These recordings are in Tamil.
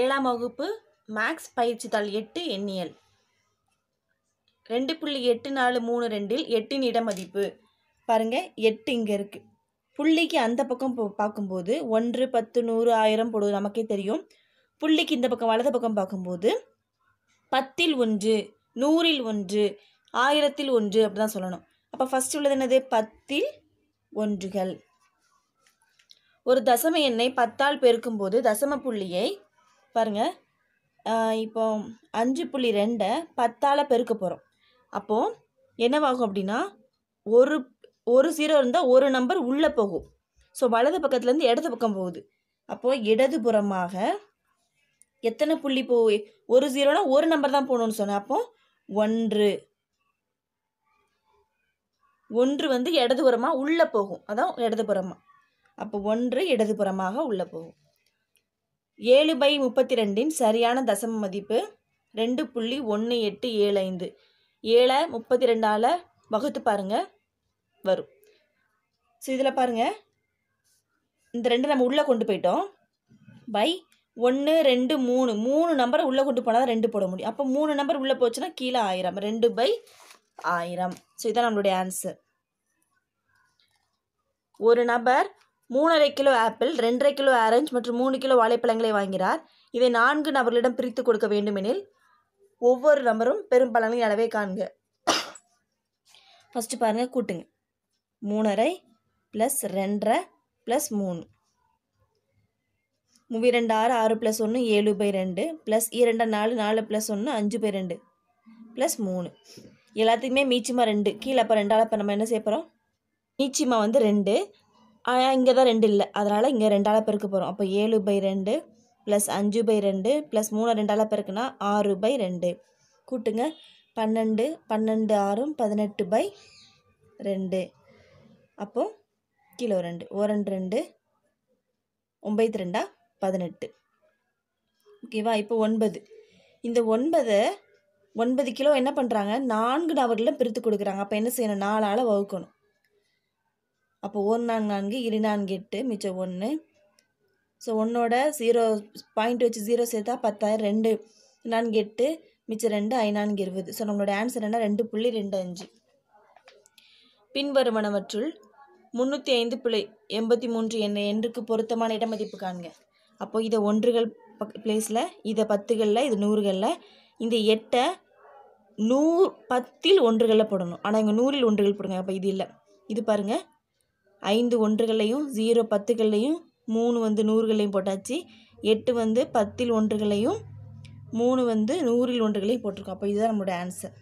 ஏழாம் வகுப்பு மேக்ஸ் பயிற்சி தாள் எட்டு எண்ணியல் ரெண்டு புள்ளி எட்டு நாலு மூணு ரெண்டில் எட்டின் இடமதிப்பு பாருங்க எட்டு இங்கே இருக்குது புள்ளிக்கு அந்த பக்கம் பார்க்கும்போது ஒன்று பத்து நூறு ஆயிரம் போடுவது நமக்கே தெரியும் புள்ளிக்கு இந்த பக்கம் வலது பக்கம் பார்க்கும்போது பத்தில் ஒன்று நூறில் ஒன்று ஆயிரத்தில் ஒன்று அப்படி தான் சொல்லணும் அப்போ ஃபஸ்ட் உள்ளது என்னது பத்தில் ஒன்றுகள் ஒரு தசம எண்ணை பத்தால் பெருக்கும்போது தசம புள்ளியை பாருங்கள் இப்போ அஞ்சு புள்ளி ரெண்டை பத்தால் பெருக்க போகிறோம் அப்போது என்னவாகும் அப்படின்னா ஒரு ஒரு சீரோ இருந்தால் ஒரு நம்பர் உள்ளே போகும் ஸோ வலது பக்கத்துலேருந்து இடது பக்கம் போகுது அப்போது இடதுபுறமாக எத்தனை புள்ளி போ ஒரு சீரோனா ஒரு நம்பர் தான் போகணும்னு சொன்னேன் அப்போது ஒன்று ஒன்று வந்து இடதுபுறமாக உள்ளே போகும் அதான் இடதுபுறமாக அப்போ ஒன்று இடதுபுறமாக உள்ளே போகும் ஏழு பை முப்பத்தி ரெண்டின் சரியான தசம மதிப்பு ரெண்டு புள்ளி ஒன்று எட்டு ஏழு ஐந்து ஏழை முப்பத்தி ரெண்டால் வகுத்து பாருங்கள் வரும் ஸோ இதில் பாருங்கள் இந்த ரெண்டு நம்ம உள்ளே கொண்டு போயிட்டோம் பை ஒன்று ரெண்டு மூணு மூணு நம்பரை உள்ளே கொண்டு போனால் ரெண்டு போட முடியும் அப்போ மூணு நம்பர் உள்ளே போச்சுன்னா கீழே ஆயிரம் ரெண்டு பை ஆயிரம் ஸோ இதான் நம்மளுடைய ஆன்சர் ஒரு நபர் மூணரை கிலோ ஆப்பிள் ரெண்டரை கிலோ ஆரஞ்சு மற்றும் மூணு கிலோ வாழைப்பழங்களை வாங்கிறார் இதை நான்கு நபர்களிடம் பிரித்து கொடுக்க வேண்டுமெனில் ஒவ்வொரு நபரும் பெரும் பழங்களின் அளவை காண்க ஃபஸ்ட்டு பாருங்கள் கூட்டுங்க மூணரை ப்ளஸ் ரெண்டரை ப்ளஸ் மூணு ரெண்டு ஆறு ஆறு ப்ளஸ் ஒன்று ஏழு பை ரெண்டு ப்ளஸ் இரண்டு நாலு நாலு ப்ளஸ் ஒன்று அஞ்சு பை ரெண்டு ப்ளஸ் மூணு எல்லாத்துக்குமே மீச்சிமா ரெண்டு கீழே அப்போ ரெண்டாவது அப்போ நம்ம என்ன செய்ய போகிறோம் மீச்சிமா வந்து ரெண்டு இங்கே தான் ரெண்டு இல்லை அதனால் இங்கே ரெண்டால் பெருக்க போகிறோம் அப்போ ஏழு பை ரெண்டு ப்ளஸ் அஞ்சு பை ரெண்டு ப்ளஸ் மூணு ரெண்டால் பெருக்குனா ஆறு பை ரெண்டு கூட்டுங்க பன்னெண்டு பன்னெண்டு ஆறும் பதினெட்டு பை ரெண்டு அப்போது கிலோ ரெண்டு ஓ ரெண்டு ரெண்டு ஒம்பது ரெண்டா பதினெட்டு ஓகேவா இப்போ ஒன்பது இந்த ஒன்பதை ஒன்பது கிலோ என்ன பண்ணுறாங்க நான்கு நபர்களிடம் பிரித்து கொடுக்குறாங்க அப்போ என்ன செய்யணும் நாலால் வகுக்கணும் அப்போ ஒரு நான்கு நான்கு இரு நான்கு எட்டு மிச்சம் ஒன்று ஸோ ஒன்றோட ஜீரோ பாயிண்ட் வச்சு ஜீரோ சேர்த்தா பத்தாயிரம் ரெண்டு நான்கு எட்டு மிச்சம் ரெண்டு ஐநான்கு இருபது ஸோ நம்மளோட ஆன்சர் என்ன ரெண்டு புள்ளி ரெண்டு அஞ்சு பின்வருமனவற்றுள் முந்நூற்றி ஐந்து புள்ளி எண்பத்தி மூன்று என்ன என்றுக்கு பொருத்தமான இடமதிப்பு காண்க அப்போ இதை ஒன்றுகள் பக் பிளேஸில் இதை பத்துகளில் இது நூறுகளில் இந்த எட்டை நூ பத்தில் ஒன்றுகளில் போடணும் ஆனால் இங்கே நூறில் ஒன்றுகள் போடுங்க அப்போ இது இல்லை இது பாருங்கள் ஐந்து ஒன்றுகளையும் ஜீரோ பத்துகளையும் மூணு வந்து நூறுகளையும் போட்டாச்சு எட்டு வந்து பத்தில் ஒன்றுகளையும் மூணு வந்து நூறில் ஒன்றுகளையும் போட்டிருக்கோம் அப்போ இதுதான் நம்மளோட ஆன்சர்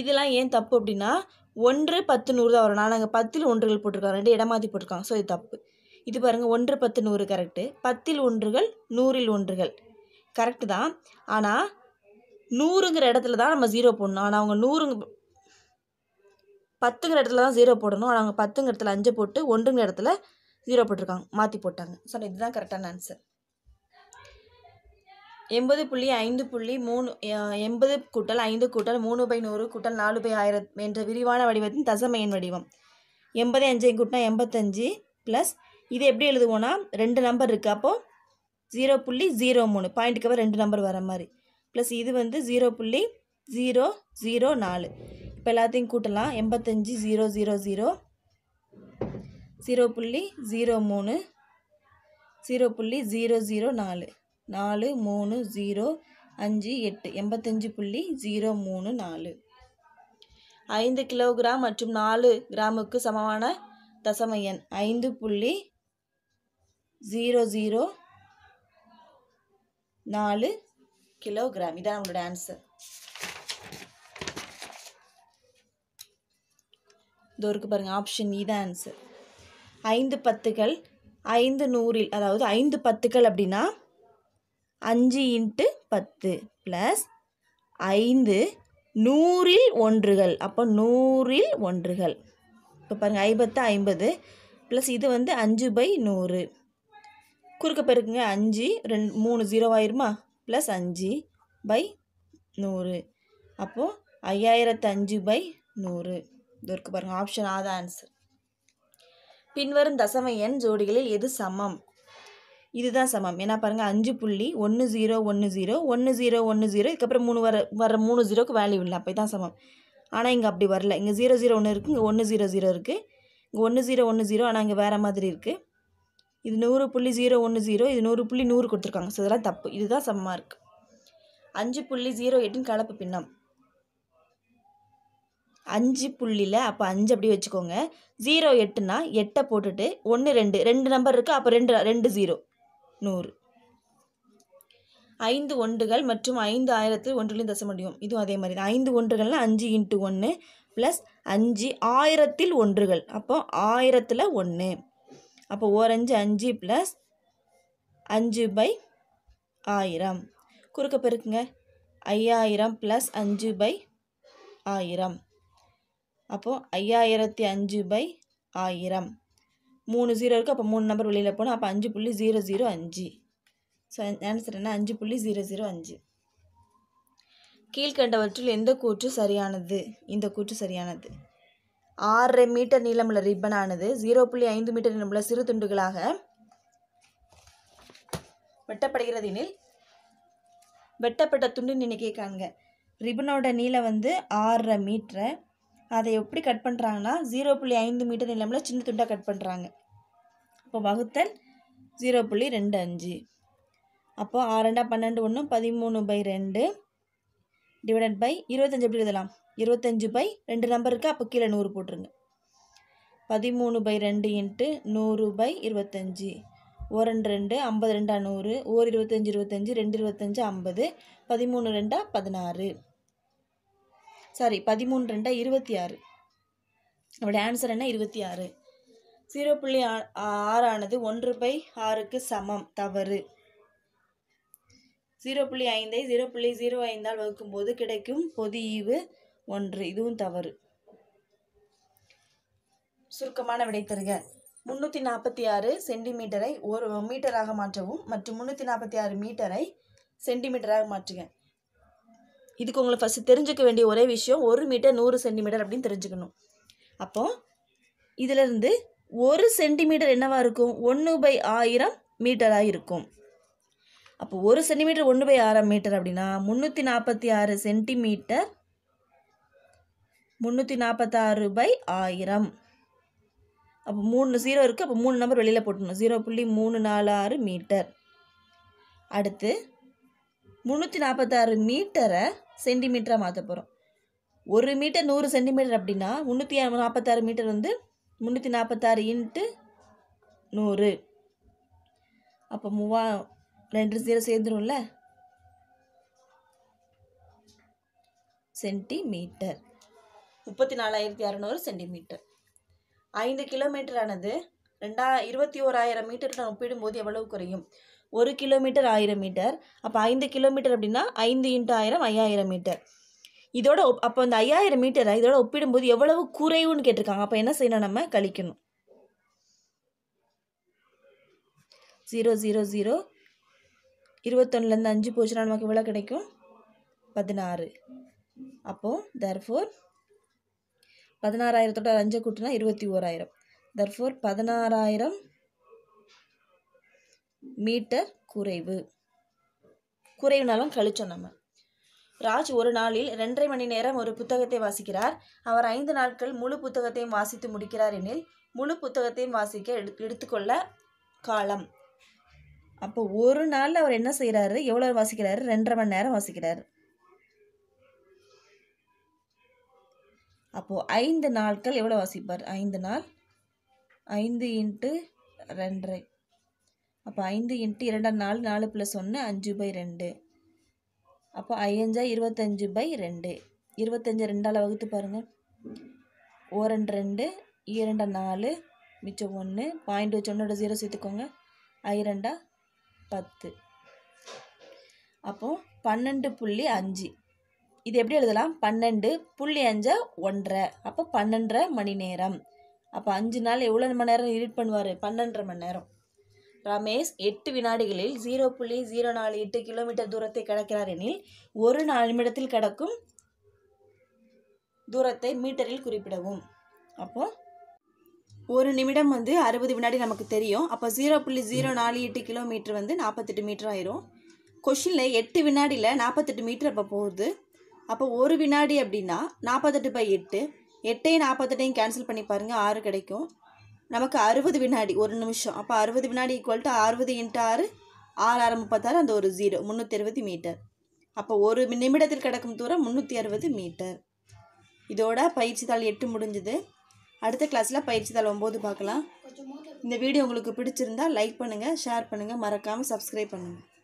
இதெல்லாம் ஏன் தப்பு அப்படின்னா ஒன்று பத்து நூறு தான் வரும் நான் நாங்கள் பத்தில் ஒன்றுகள் போட்டிருக்கோம் ரெண்டு இடமாற்றி போட்டிருக்காங்க ஸோ இது தப்பு இது பாருங்கள் ஒன்று பத்து நூறு கரெக்டு பத்தில் ஒன்றுகள் நூறில் ஒன்றுகள் கரெக்டு தான் ஆனால் நூறுங்கிற இடத்துல தான் நம்ம ஜீரோ போடணும் ஆனால் அவங்க நூறுங்க பத்துங்கிற இடத்துல தான் ஜீரோ போடணும் ஆனால் அவங்க பத்துங்கிற இடத்துல அஞ்சு போட்டு ஒன்றுங்கிற இடத்துல ஜீரோ போட்டிருக்காங்க மாற்றி போட்டாங்க ஸோ இதுதான் கரெக்டான ஆன்சர் எண்பது புள்ளி ஐந்து புள்ளி மூணு எண்பது கூட்டல் ஐந்து கூட்டல் மூணு பை நூறு கூட்டல் நாலு பை ஆயிரம் என்ற விரிவான வடிவத்தின் தசமையின் வடிவம் எண்பது அஞ்சு கூட்டினா எண்பத்தஞ்சு ப்ளஸ் இது எப்படி எழுதுவோன்னா ரெண்டு நம்பர் இருக்குது அப்போது ஜீரோ புள்ளி ஜீரோ மூணு பாயிண்ட்டுக்கு ரெண்டு நம்பர் வர மாதிரி ப்ளஸ் இது வந்து ஜீரோ புள்ளி ஜீரோ ஜீரோ நாலு இப்போ எல்லாத்தையும் கூட்டலாம் எண்பத்தஞ்சு ஜீரோ ஜீரோ ஜீரோ ஜீரோ புள்ளி ஜீரோ மூணு ஜீரோ புள்ளி ஜீரோ ஜீரோ நாலு நாலு மூணு ஜீரோ அஞ்சு எட்டு எண்பத்தஞ்சு புள்ளி ஜீரோ மூணு நாலு ஐந்து கிலோகிராம் மற்றும் நாலு கிராமுக்கு சமமான தசம எண் ஐந்து புள்ளி ஜீரோ ஜீரோ நாலு கிலோகிராம் இதான் நம்மளோட ஆன்சர் இதோ இருக்குது பாருங்கள் ஆப்ஷன் இ e தான் ஆன்சர் ஐந்து பத்துக்கள் ஐந்து நூறில் அதாவது ஐந்து பத்துக்கள் அப்படின்னா அஞ்சு இன்ட்டு பத்து ப்ளஸ் ஐந்து நூறில் ஒன்றுகள் அப்போ நூறில் ஒன்றுகள் இப்போ பாருங்கள் ஐம்பத்து ஐம்பது ப்ளஸ் இது வந்து அஞ்சு பை நூறு குறுக்க பெருக்குங்க அஞ்சு ரெண்டு மூணு ஜீரோ ஆயிருமா ப்ளஸ் அஞ்சு பை நூறு அப்போது ஐயாயிரத்து அஞ்சு பை நூறு இதற்கு பாருங்க ஆப்ஷன் ஆ தான் ஆன்சர் பின்வரும் தசம எண் ஜோடிகளில் எது சமம் இதுதான் சமம் ஏன்னா பாருங்கள் அஞ்சு புள்ளி ஒன்று ஜீரோ ஒன்று ஜீரோ ஒன்று ஜீரோ ஒன்று ஜீரோ இதுக்கப்புறம் மூணு வர வர மூணு ஜீரோக்கு வேல்யூ இல்லை அப்போ தான் சமம் ஆனால் இங்கே அப்படி வரல இங்கே ஜீரோ ஜீரோ ஒன்று இருக்குது இங்கே ஒன்று ஜீரோ ஜீரோ இருக்குது இங்கே ஒன்று ஜீரோ ஒன்று ஜீரோ ஆனால் இங்கே வேறு மாதிரி இருக்குது இது நூறு புள்ளி ஜீரோ ஒன்று ஜீரோ இது நூறு புள்ளி நூறு கொடுத்துருக்காங்க ஸோ இதெல்லாம் தப்பு இதுதான் சமமாக இருக்குது அஞ்சு புள்ளி ஜீரோ எட்டுன்னு கலப்பு பின்னம் அஞ்சு புள்ளியில் அப்போ அஞ்சு அப்படி வச்சுக்கோங்க ஜீரோ எட்டுனா எட்டை போட்டுட்டு ஒன்று ரெண்டு ரெண்டு நம்பர் இருக்குது அப்போ ரெண்டு ரெண்டு ஜீரோ நூறு ஐந்து ஒன்றுகள் மற்றும் ஐந்து ஆயிரத்து ஒன்றுலையும் தச முடியும் இதுவும் அதே மாதிரி தான் ஐந்து ஒன்றுகள்னால் அஞ்சு இன்ட்டு ஒன்று ப்ளஸ் அஞ்சு ஆயிரத்தில் ஒன்றுகள் அப்போ ஆயிரத்தில் ஒன்று அப்போ ஓரஞ்சு அஞ்சு ப்ளஸ் அஞ்சு பை ஆயிரம் குறுக்க பெருக்குங்க ஐயாயிரம் ப்ளஸ் அஞ்சு பை ஆயிரம் அப்போது ஐயாயிரத்தி அஞ்சு பை ஆயிரம் மூணு ஜீரோ இருக்குது அப்போ மூணு நம்பர் வெளியில் போனால் அப்போ அஞ்சு புள்ளி ஜீரோ ஜீரோ அஞ்சு ஸோ ஆன்சர் அஞ்சு புள்ளி ஜீரோ ஜீரோ அஞ்சு கீழ்கண்டவற்றில் எந்த கூற்று சரியானது இந்த கூற்று சரியானது ஆறரை மீட்டர் நீளமுள்ள ரிப்பன் ஆனது ஜீரோ புள்ளி ஐந்து மீட்டர் நீளமுள்ள சிறு துண்டுகளாக வெட்டப்படுகிறது எனில் வெட்டப்பட்ட துண்டு நினைக்கிறாங்க ரிப்பனோட நீளம் வந்து ஆறரை மீட்டரை அதை எப்படி கட் பண்ணுறாங்கன்னா ஜீரோ புள்ளி ஐந்து மீட்டர் நிலமில் சின்ன துண்டாக கட் பண்ணுறாங்க இப்போ வகுத்தல் ஜீரோ புள்ளி ரெண்டு அஞ்சு அப்போது ஆறுண்டா பன்னெண்டு ஒன்று பதிமூணு பை ரெண்டு டிவைட் பை இருபத்தஞ்சு எப்படி எழுதலாம் இருபத்தஞ்சு பை ரெண்டு நம்பர் இருக்குது அப்போ கீழே நூறு போட்டுருங்க பதிமூணு பை ரெண்டு இன்ட்டு நூறு பை இருபத்தஞ்சி ஒரு ரெண்டு ரெண்டு ஐம்பது ரெண்டா நூறு ஓர் இருபத்தஞ்சி இருபத்தஞ்சி ரெண்டு இருபத்தஞ்சி ஐம்பது பதிமூணு ரெண்டா பதினாறு சாரி பதிமூணு ரெண்டா இருபத்தி ஆறு நம்மளோட ஆன்சர் என்ன இருபத்தி ஆறு ஜீரோ புள்ளி ஆறானது ஒன்று பை ஆறுக்கு சமம் தவறு ஜீரோ புள்ளி ஐந்தை ஜீரோ புள்ளி ஜீரோ ஐந்தால் போது கிடைக்கும் பொது ஈவு ஒன்று இதுவும் தவறு சுருக்கமான விடை தருக முந்நூற்றி நாற்பத்தி ஆறு சென்டிமீட்டரை ஒரு மீட்டராக மாற்றவும் மற்றும் முந்நூற்றி நாற்பத்தி ஆறு மீட்டரை சென்டிமீட்டராக மாற்றுக இதுக்கு உங்களை ஃபஸ்ட்டு தெரிஞ்சுக்க வேண்டிய ஒரே விஷயம் ஒரு மீட்டர் நூறு சென்டிமீட்டர் அப்படின்னு தெரிஞ்சுக்கணும் அப்போது இதிலிருந்து ஒரு சென்டிமீட்டர் என்னவாக இருக்கும் ஒன்று பை ஆயிரம் மீட்டராக இருக்கும் அப்போ ஒரு சென்டிமீட்டர் ஒன்று பை ஆறாம் மீட்டர் அப்படின்னா முந்நூற்றி நாற்பத்தி ஆறு சென்டிமீட்டர் முந்நூற்றி நாற்பத்தாறு பை ஆயிரம் அப்போ மூணு ஜீரோ இருக்குது அப்போ மூணு நம்பர் வெளியில் போட்டணும் ஜீரோ புள்ளி மூணு நாலு ஆறு மீட்டர் அடுத்து முந்நூற்றி நாற்பத்தாறு மீட்டரை சென்டிமீட்டராக மாற்ற போகிறோம் ஒரு மீட்டர் நூறு சென்டிமீட்டர் அப்படின்னா முந்நூற்றி நாற்பத்தாறு மீட்டர் வந்து முந்நூற்றி நாற்பத்தாறு இன்ட்டு நூறு அப்போ மூவா ரெண்டு ஜீரோ சேர்ந்துரும்ல சென்டிமீட்டர் முப்பத்தி நாலாயிரத்தி அறநூறு சென்டிமீட்டர் ஐந்து கிலோமீட்டரானது ரெண்டா இருபத்தி ஓராயிரம் மீட்டருக்கு ஒப்பிடும்போது எவ்வளவு குறையும் ஒரு கிலோமீட்டர் ஆயிரம் மீட்டர் அப்போ ஐந்து கிலோமீட்டர் அப்படின்னா ஐந்து இன்ட்டு ஆயிரம் ஐயாயிரம் மீட்டர் இதோட அப்போ அந்த ஐயாயிரம் மீட்டரை இதோட ஒப்பிடும்போது எவ்வளவு குறைவுன்னு கேட்டிருக்காங்க அப்போ என்ன செய்யணும் நம்ம கழிக்கணும் ஜீரோ ஜீரோ ஜீரோ இருபத்தொன்னுலேருந்து அஞ்சு போச்சுன்னா நமக்கு எவ்வளோ கிடைக்கும் பதினாறு அப்போது தர்ஃபோர் பதினாறாயிரத்தோட அஞ்சை கூட்டினா இருபத்தி ஓராயிரம் தர்ஃபோர் பதினாறாயிரம் மீட்டர் குறைவு குறைவுனாலும் கழிச்சோம் நம்ம ராஜ் ஒரு நாளில் ரெண்டரை மணி நேரம் ஒரு புத்தகத்தை வாசிக்கிறார் அவர் ஐந்து நாட்கள் முழு புத்தகத்தையும் வாசித்து முடிக்கிறார் எனில் முழு புத்தகத்தையும் வாசிக்க எடு எடுத்துக்கொள்ள காலம் அப்போ ஒரு நாளில் அவர் என்ன செய்கிறாரு எவ்வளோ வாசிக்கிறாரு ரெண்டரை மணி நேரம் வாசிக்கிறாரு அப்போது ஐந்து நாட்கள் எவ்வளோ வாசிப்பார் ஐந்து நாள் ஐந்து இன்ட்டு ரெண்டரை அப்போ ஐந்து இன்ட்டு இரண்டு நாலு நாலு ப்ளஸ் ஒன்று அஞ்சு பை ரெண்டு அப்போ ஐயஞ்சா இருபத்தஞ்சு பை ரெண்டு இருபத்தஞ்சு ரெண்டால் வகுத்து பாருங்கள் ஓ ரெண்டு ரெண்டு இரண்டா நாலு மிச்சம் ஒன்று பாயிண்ட் வச்சு ஒன்றோட ஜீரோ சேர்த்துக்கோங்க ஐ ரெண்டா பத்து அப்போ பன்னெண்டு புள்ளி அஞ்சு இது எப்படி எழுதலாம் பன்னெண்டு புள்ளி அஞ்சா ஒன்றரை அப்போ பன்னெண்டரை மணி நேரம் அப்போ அஞ்சு நாள் எவ்வளோ மணி நேரம் இரிட் பண்ணுவார் பன்னெண்டரை மணி நேரம் ரமேஷ் எட்டு வினாடிகளில் ஜீரோ புள்ளி ஜீரோ நாலு எட்டு கிலோமீட்டர் தூரத்தை கடக்கிறார் எனில் ஒரு நிமிடத்தில் கடக்கும் தூரத்தை மீட்டரில் குறிப்பிடவும் அப்போது ஒரு நிமிடம் வந்து அறுபது வினாடி நமக்கு தெரியும் அப்போ ஜீரோ புள்ளி ஜீரோ நாலு எட்டு கிலோமீட்டர் வந்து நாற்பத்தெட்டு மீட்டர் ஆயிரும் கொஷினில் எட்டு வினாடியில் நாற்பத்தெட்டு மீட்டர் அப்போ போகுது அப்போ ஒரு வினாடி அப்படின்னா நாற்பத்தெட்டு பை எட்டு எட்டையும் நாற்பத்தெட்டையும் கேன்சல் பண்ணி பாருங்கள் ஆறு கிடைக்கும் நமக்கு அறுபது வினாடி ஒரு நிமிஷம் அப்போ அறுபது வினாடி ஈக்குவல் டு அறுபது இன்ட்டு ஆறு ஆறு ஆறு முப்பத்தாறு அந்த ஒரு ஜீரோ முந்நூற்றி அறுபது மீட்டர் அப்போ ஒரு நிமிடத்தில் கிடக்கும் தூரம் முந்நூற்றி அறுபது மீட்டர் இதோட பயிற்சி தாள் எட்டு முடிஞ்சுது அடுத்த கிளாஸில் பயிற்சி தாள் ஒம்பது பார்க்கலாம் இந்த வீடியோ உங்களுக்கு பிடிச்சிருந்தா லைக் பண்ணுங்கள் ஷேர் பண்ணுங்கள் மறக்காமல் சப்ஸ்கிரைப் பண்ணுங்கள்